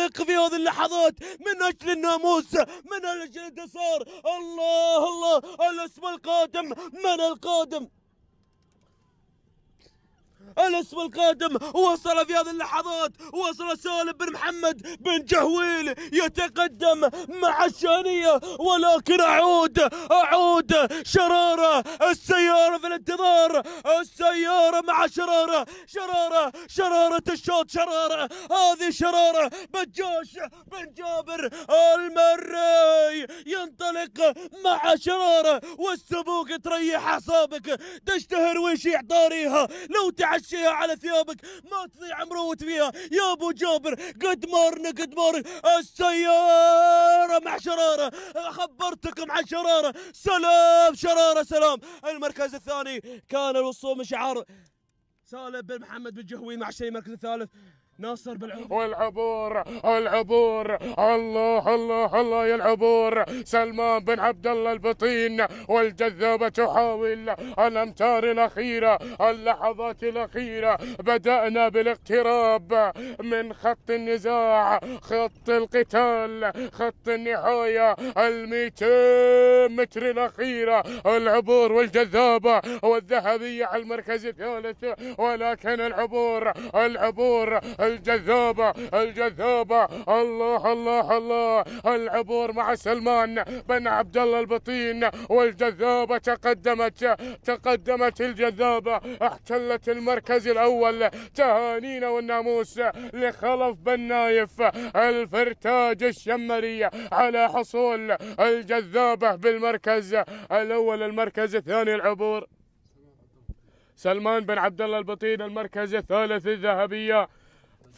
ينطلق في هذه اللحظات من أجل الناموس من أجل الانتصار الله الله الاسم القادم من القادم الاسم القادم وصل في هذه اللحظات وصل سالم بن محمد بن جهويل يتقدم مع الشانيه ولكن اعود اعود شراره السياره في الانتظار السياره مع شراره شراره شراره الشوط شراره هذه شراره بجاش بن جابر المري ينطلق مع شراره والسبوق تريح اعصابك تشتهر ويشيع طاريها لو تعش تمشيها على ثيابك ما تضيع مروت فيها يا ابو جابر قد مارنا قد مارنا السيارة مع شرارة خبرتكم عن شرارة سلام شرارة سلام المركز الثاني كان الوصول من شعار سالم بن محمد بن جهوي مع الشيء المركز الثالث ناصر بالعبور والعبور العبور الله الله الله يا العبور سلمان بن عبد الله البطين والجذابة تحاول الأمتار الأخيرة اللحظات الأخيرة بدأنا بالاقتراب من خط النزاع خط القتال خط النهاية الميتين متر الأخيرة العبور والجذابة والذهبية على المركز الثالث ولكن العبور العبور الجذابة الجذابة الله الله الله العبور مع سلمان بن عبد الله البطين والجذابة تقدمت تقدمت الجذابة احتلت المركز الأول تهانينا والناموس لخلف بن نايف الفرتاج الشمري على حصول الجذابة بالمركز الأول المركز الثاني العبور سلمان بن عبد الله البطين المركز الثالث الذهبيه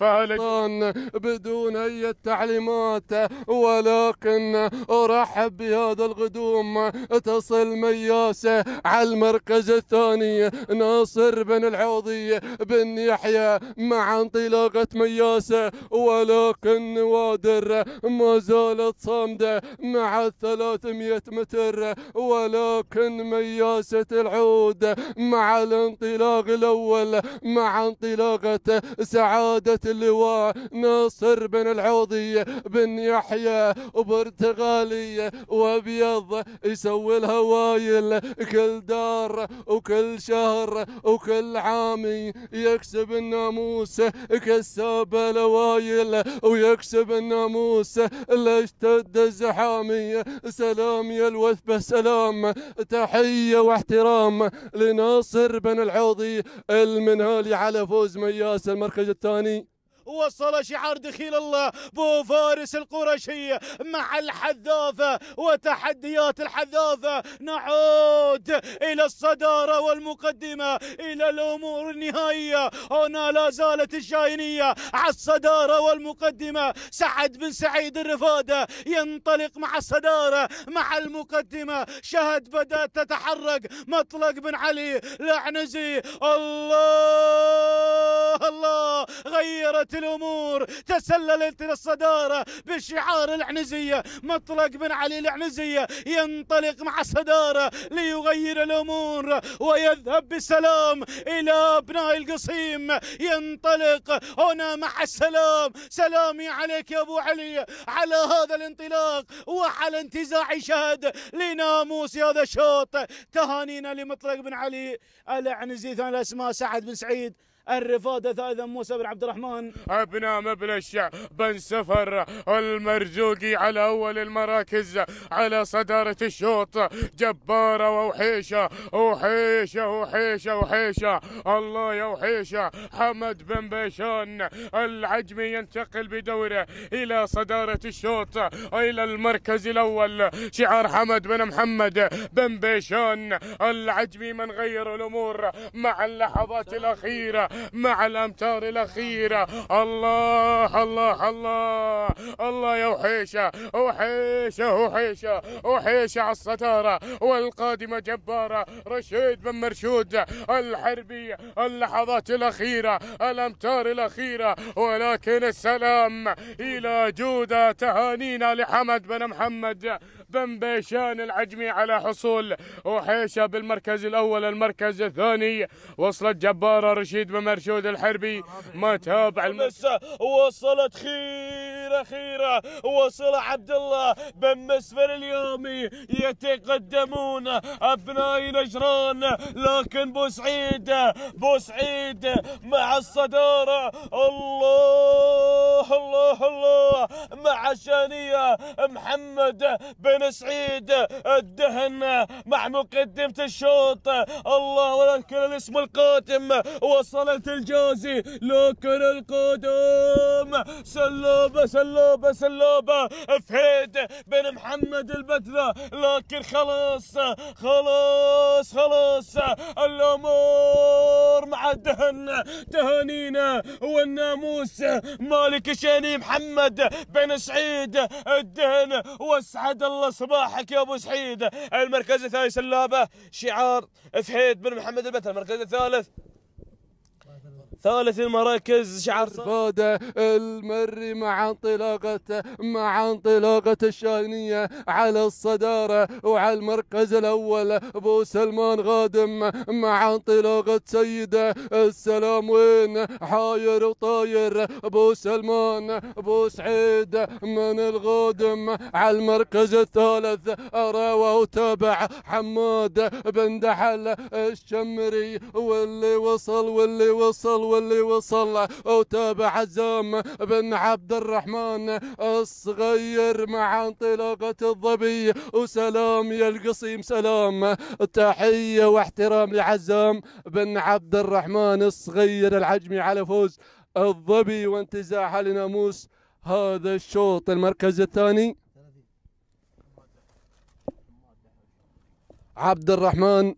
فعليكم بدون أي تعليمات ولكن أرحب بهذا القدوم تصل مياسة على المركز الثاني ناصر بن العوضي بن يحيى مع انطلاقة مياسة ولكن نوادر ما زالت صامدة مع الثلاثمية متر ولكن مياسة العود مع الانطلاق الأول مع انطلاقة سعادة اللواء ناصر بن العوضي بن يحيى وبرتغالي وابيض يسوي الهوايل كل دار وكل شهر وكل عامي يكسب الناموس كساب الهوايل ويكسب الناموس لاشتد الزحامي سلام يا الوثبة سلام تحية واحترام لناصر بن العوضي المنهالي على فوز مياس المركز الثاني وصل شعار دخيل الله بو فارس القرشي مع الحذافة وتحديات الحذافة نعود إلى الصدارة والمقدمة إلى الأمور النهائية هنا لا زالت الشاهنية على الصدارة والمقدمة سعد بن سعيد الرفادة ينطلق مع الصدارة مع المقدمة شهد بدأت تتحرك مطلق بن علي لعنزي الله الله غيرت الامور تسللت للصداره بشعار العنزيه مطلق بن علي العنزيه ينطلق مع صداره ليغير الامور ويذهب بسلام الى ابناء القصيم ينطلق هنا مع السلام سلامي عليك يا ابو علي على هذا الانطلاق وعلى انتزاع شهد لناموس هذا الشوط تهانينا لمطلق بن علي العنزي ثاني الاسماء سعد بن سعيد الرفادة ثالثا موسى بن عبد الرحمن أبناء مبلش بن سفر المرزوقي على أول المراكز على صدارة الشوط جبارة ووحيشة وحيشة وحيشة وحيشة الله يا وحيشة حمد بن بيشان العجمي ينتقل بدوره إلى صدارة الشوط إلى المركز الأول شعار حمد بن محمد بن بيشان العجمي من غير الأمور مع اللحظات الأخيرة مع الامتار الاخيره الله الله الله الله يا وحيشه وحيشه وحيشه وحيشه على الصداره والقادمه جباره رشيد بن مرشود الحربي اللحظات الاخيره الامتار الاخيره ولكن السلام الى جوده تهانينا لحمد بن محمد بن بيشان العجمي على حصول وحيشة بالمركز الأول المركز الثاني وصلت جبارة رشيد بن مرشود الحربي ما تابع المسة وصلت خيرة خيرة وصل عبد الله بن مسفر اليومي يتقدمون أبناء نجران لكن بوسعيد بوسعيد مع الصدارة الله الله الله الله مع شانية محمد بن سعيد الدهن مع مقدمة الشوط الله ولكن الاسم القاتم وصلت الجازي لكن القدوم سلوبة سلوبة سلوبة فهيد بن محمد البتلة لكن خلاص خلاص خلاص الامور مع الدهن تهانينا والناموس مالك شيني محمد بن سعيد الدهن واسعد الله صباحك يا ابو سعيد المركز الثاني سلابه شعار فهيد بن محمد البتر المركز الثالث ثالث المراكز شعر فودة المري مع انطلاقه مع انطلاقة الشاهنية على الصدارة وعلى المركز الأول بو سلمان غادم مع انطلاقة سيدة السلام وين حاير وطاير بو سلمان بو سعيد من الغادم على المركز الثالث أراوة وتابع حماد بن دحل الشمري واللي وصل واللي وصل واللي وصل وتابع عزام بن عبد الرحمن الصغير مع انطلاقة الظبي وسلام يا القصيم سلام تحية واحترام لعزام بن عبد الرحمن الصغير العجمي على فوز الظبي وانتزاعها لناموس هذا الشوط المركز الثاني عبد الرحمن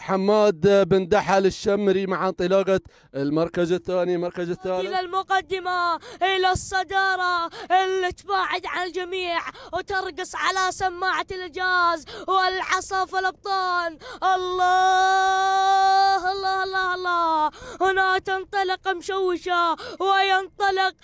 حماد بن دحل الشمري مع انطلاقة المركز الثاني المركز الثالث إلى المقدمة إلى الصدارة اللي تباعد عن الجميع وترقص على سماعة الجاز والعصا في الأبطان الله الله الله الله هنا تنطلق مشوشة وينطلق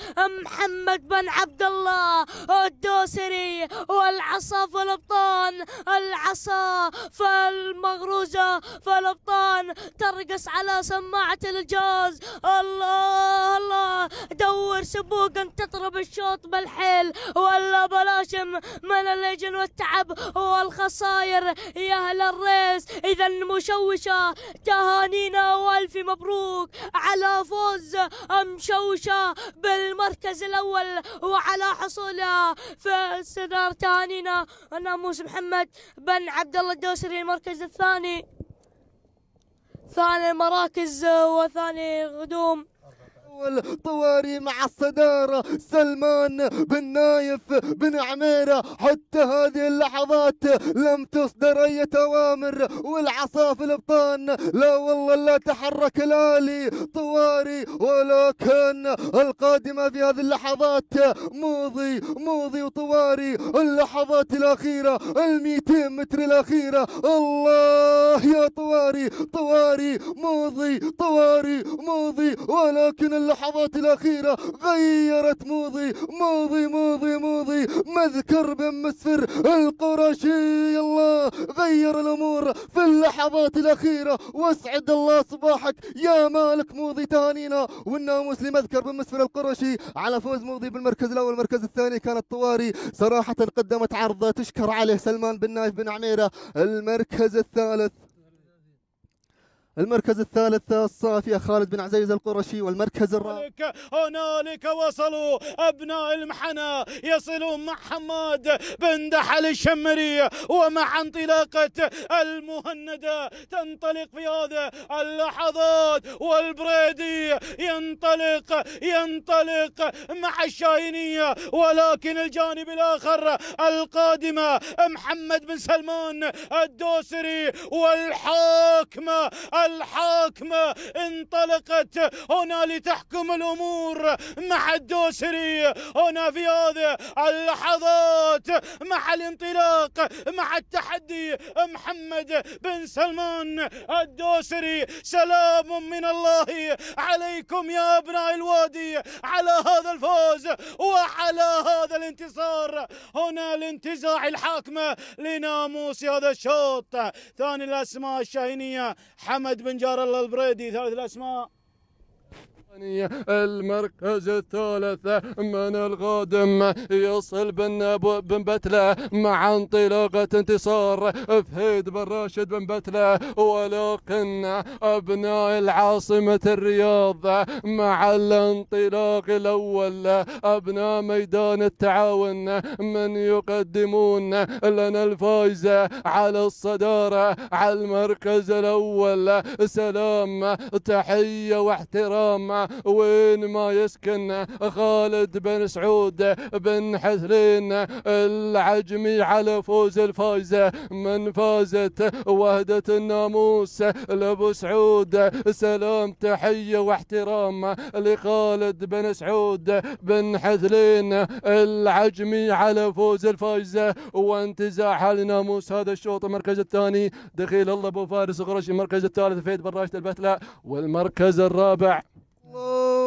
محمد بن عبد الله الدوسري والعصا في الأبطان العصا فالمغروزة فالابطان ترقص على سماعة الجاز الله الله دور سبوق تطرب الشوط بالحيل ولا بلاشم من اللجن والتعب والخساير يا اهل الريس اذا مشوشة تهانينا والف مبروك على فوز مشوشة بالمركز الاول وعلى حصولها في استدار تهانينا انا موسى محمد بن عبد الله الدوسري المركز الثاني ثاني مراكز آه، وثاني غدوم الاول طواري مع الصداره سلمان بن نايف بن عميره حتى هذه اللحظات لم تصدر اي اوامر والعصا في البطان لا والله لا تحرك الالي طواري ولكن القادمه في هذه اللحظات موضي موضي وطواري اللحظات الاخيره ال 200 متر الاخيره الله يا طواري طواري موضي طواري موضي ولكن اللحظات الأخيرة غيرت موضي موضي موضي موضي مذكر بن مسفر القرشي الله غير الأمور في اللحظات الأخيرة واسعد الله صباحك يا مالك موضي تهانينا والناموس لمذكر بن مسفر القرشي على فوز موضي بالمركز الأول المركز الثاني كانت طواري صراحة قدمت عرضة تشكر عليه سلمان بن نايف بن عميرة المركز الثالث المركز الثالث الصافي خالد بن عزيز القرشي والمركز الرابع هنالك وصلوا ابناء المحنة يصلون مع حماد بن دحل الشمري ومع انطلاقة المهندة تنطلق في هذا اللحظات والبريدي ينطلق ينطلق مع الشاهينية ولكن الجانب الاخر القادمة محمد بن سلمان الدوسري والحاكمة الحاكمة انطلقت هنا لتحكم الأمور مع الدوسري هنا في هذه اللحظات مع الانطلاق مع التحدي محمد بن سلمان الدوسري سلام من الله عليكم يا أبناء الوادي على هذا الفوز وعلى هذا الانتصار هنا الانتزاع الحاكمة لناموس هذا الشوط ثاني الأسماء الشاهينية حمد محمد بن جار الله البريدي ثلاث الاسماء الثانية يعني المركز الثالث من القادم يصل بن بن بتلة مع انطلاقة انتصار فهيد بن راشد بن بتلة ولكن أبناء العاصمة الرياض مع الانطلاق الأول أبناء ميدان التعاون من يقدمون لنا الفائزة على الصدارة على المركز الأول سلام تحية واحترام وين ما يسكن خالد بن سعود بن حسلين العجمي على فوز الفايزة من فازت وهدة الناموس لابو سعود سلام تحية واحترام لخالد بن سعود بن حثلين العجمي على فوز الفايزة وانتزاع الناموس هذا الشوط المركز الثاني دخيل الله ابو فارس غرشي المركز الثالث فيد بن راشد البتلة والمركز الرابع Lord.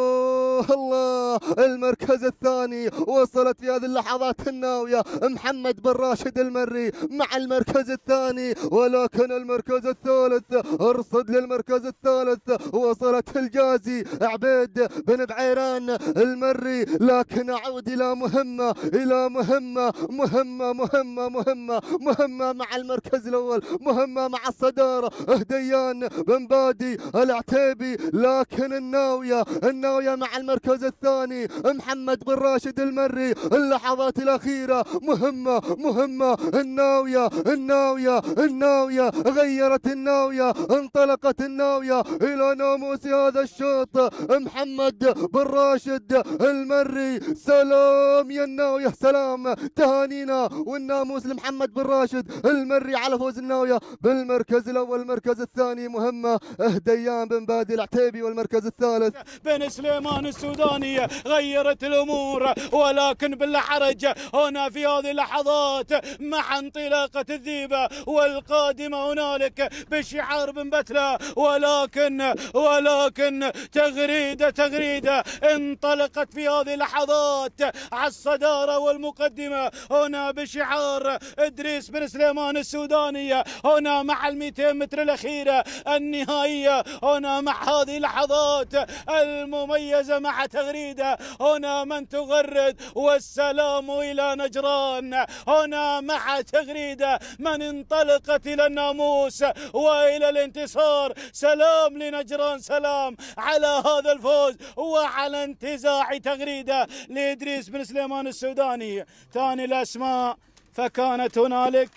الله المركز الثاني وصلت في هذه اللحظات الناوية محمد بن راشد المري مع المركز الثاني ولكن المركز الثالث ارصد للمركز الثالث وصلت الجازي عبيد بن بعيران المري لكن اعود الى مهمة الى مهمة مهمة مهمة مهمة مهمة مع المركز الاول مهمة مع الصدارة هديان بن بادي العتيبي لكن الناوية الناوية مع المركز المركز الثاني محمد بن راشد المري اللحظات الأخيرة مهمة مهمة الناوية الناوية الناوية غيرت الناوية انطلقت الناوية إلى ناموس هذا الشوط محمد بن راشد المري سلام يا الناوية سلام تهانينا والناموس لمحمد بن راشد المري على فوز الناوية بالمركز الأول المركز الثاني مهمة هديان بن بادي العتيبي والمركز الثالث بن سليمان السودانية غيرت الأمور ولكن بالحرج هنا في هذه اللحظات مع انطلاقة الذيبة والقادمة هنالك بشعار بن بتلة ولكن ولكن تغريدة تغريدة انطلقت في هذه اللحظات على الصدارة والمقدمة هنا بشعار إدريس بن سليمان السودانية هنا مع ال 200 متر الأخيرة النهائية هنا مع هذه اللحظات المميزة مع تغريدة هنا من تغرد والسلام إلى نجران هنا مع تغريدة من انطلقت إلى الناموس وإلى الانتصار سلام لنجران سلام على هذا الفوز وعلى انتزاع تغريدة لإدريس بن سليمان السوداني ثاني الأسماء فكانت هنالك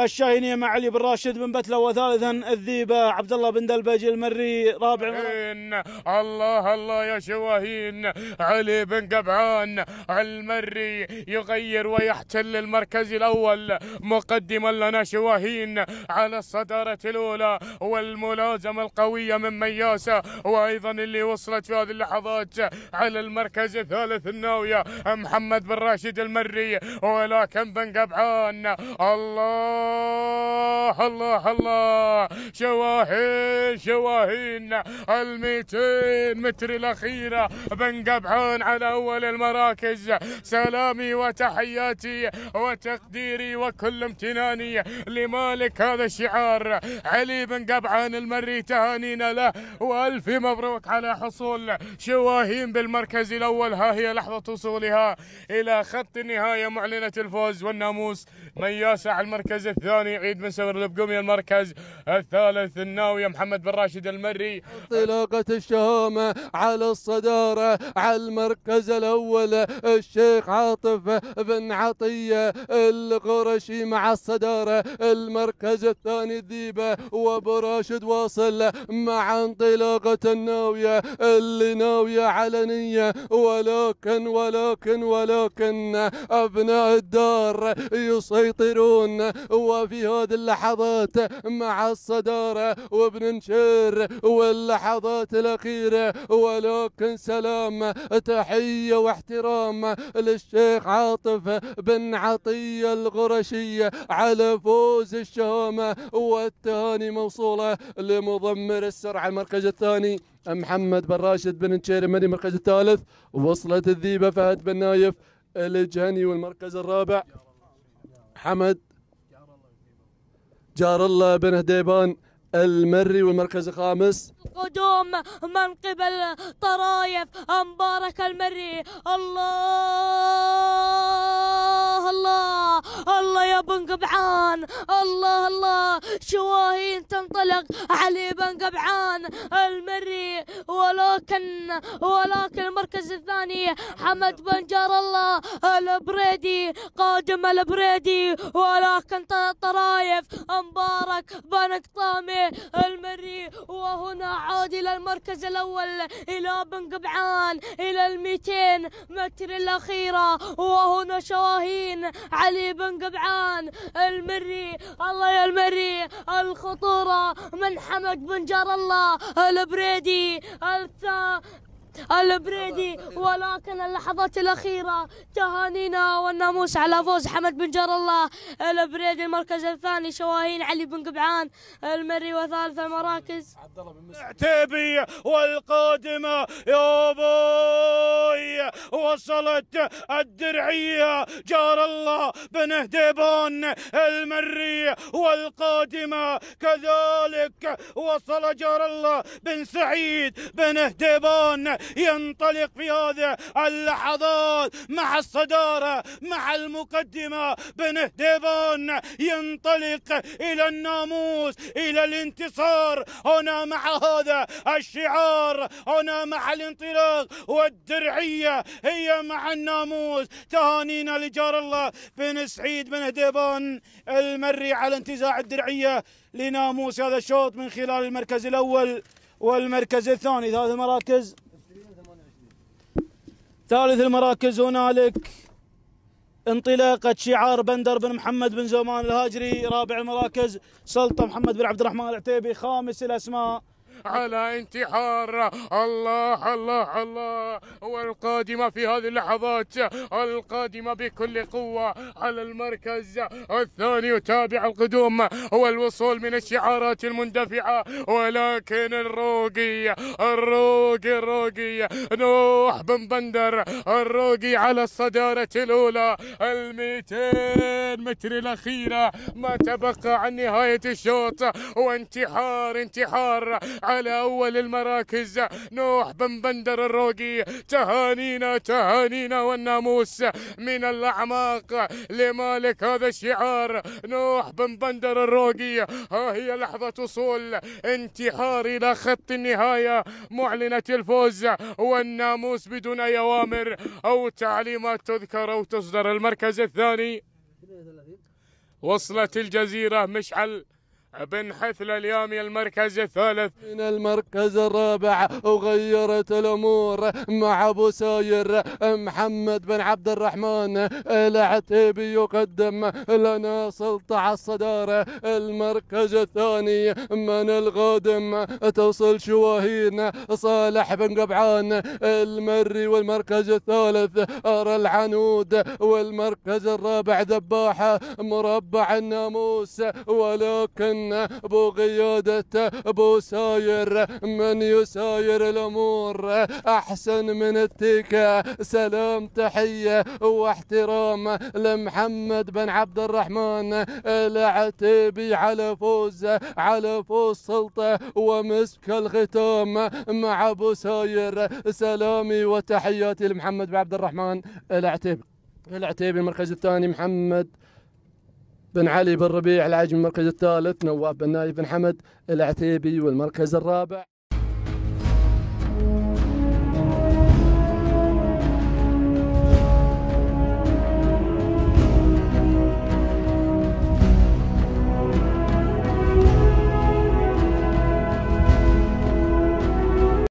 الشاهينية مع علي بن راشد بن بتلة وثالثا الذيبة عبد الله بن دلبج المري رابع الله الله يا شواهين علي بن قبعان المري يغير ويحتل المركز الأول مقدما لنا شواهين على الصدارة الأولى والملازمة القوية من مياسة وأيضا اللي وصلت في هذه اللحظات على المركز الثالث الناوية محمد بن راشد المري ولكن بن قبعان الله الله الله الله شواهين شواهين ال 200 متر الاخيره بن قبعان على اول المراكز سلامي وتحياتي وتقديري وكل امتناني لمالك هذا الشعار علي بن قبعان المري تهانينا له والف مبروك على حصول شواهين بالمركز الاول ها هي لحظه وصولها الى خط النهايه معلنه الفوز والناموس من ياسع المركز الثاني عيد بن سمر البقمي المركز الثالث الناوي محمد بن راشد المري انطلاقة الشهامة على الصدارة على المركز الأول الشيخ عاطف بن عطية القرشي مع الصدارة المركز الثاني الذيبة وبراشد واصل مع انطلاقة الناوية اللي ناوية علنية ولكن ولكن ولكن أبناء الدار يسيطرون وفي هذه اللحظات مع الصدارة وبننشر واللحظات الأخيرة ولكن سلام تحية واحترام للشيخ عاطف بن عطية الغرشية على فوز الشهامة والتهاني موصولة لمضمر السرعة المركز الثاني محمد بن راشد بن نشيرمني المركز الثالث وصلت الذيبة فهد بن نايف الجهني والمركز الرابع حمد جار الله بن هديبان المري والمركز الخامس قدوم من قبل طرايف مبارك المري الله الله الله يا قبعان الله الله شواهين تنطلق علي بن قبعان المري ولكن ولكن المركز الثاني حمد بن جار الله البريدي قادم البريدي ولكن طرايف مبارك بن قطامي المري وهنا عاد الى المركز الاول الى بن قبعان الى ال 200 متر الاخيره وهنا شواهين علي بن قبعان المري الله يا المري الخطورة من حمد بنجر الله البريدي الثا البريدي ولكن اللحظات الأخيرة تهانينا والناموس على فوز حمد بن جار الله البريدي المركز الثاني شواهين علي بن قبعان المري وثالث المراكز اعتبي عتيبي والقادمة يا بوي وصلت الدرعية جار الله بن هديبان المري والقادمة كذلك وصل جار الله بن سعيد بن هديبان ينطلق في هذه اللحظات مع الصدارة مع المقدمة بن هديبان ينطلق إلى الناموس إلى الانتصار هنا مع هذا الشعار هنا مع الانطلاق والدرعية هي مع الناموس تهانينا لجار الله بن سعيد بن هديبان المري على انتزاع الدرعية لناموس هذا الشوط من خلال المركز الأول والمركز الثاني ثلاث مراكز ثالث المراكز هنالك انطلاقة شعار بندر بن محمد بن زومان الهاجري رابع المراكز سلطة محمد بن عبد الرحمن العتيبي خامس الأسماء على انتحار الله الله الله والقادمة في هذه اللحظات القادمة بكل قوة على المركز الثاني يتابع القدوم والوصول من الشعارات المندفعة ولكن الروقي الروقي الروقي نوح بن بندر الروقي على الصدارة الأولى ال 200 متر الأخيرة ما تبقى عن نهاية الشوط وانتحار انتحار على أول المراكز نوح بن بندر الروقي تهانينا تهانينا والناموس من الأعماق لمالك هذا الشعار نوح بن بندر الروقي ها هي لحظة وصول انتحار إلى خط النهاية معلنة الفوز والناموس بدون أي أوامر أو تعليمات تذكر أو تصدر المركز الثاني وصلت الجزيرة مشعل بن حثل اليوم المركز الثالث من المركز الرابع وغيرت الامور مع ابو ساير محمد بن عبد الرحمن العتيبي يقدم لنا سلطة على الصدارة المركز الثاني من القادم توصل شواهين صالح بن قبعان المري والمركز الثالث أرى العنود والمركز الرابع ذباحة مربع الناموس ولكن بو قيادة بو ساير من يساير الأمور أحسن من التيكة سلام تحية واحترام لمحمد بن عبد الرحمن العتيبي على فوز على فوز سلطة ومسك الختام مع أبو ساير سلامي وتحياتي لمحمد بن عبد الرحمن العتيبي العتيبي المركز الثاني محمد بن علي بن ربيع العجمي المركز الثالث نواف بن نايف بن حمد العتيبي والمركز الرابع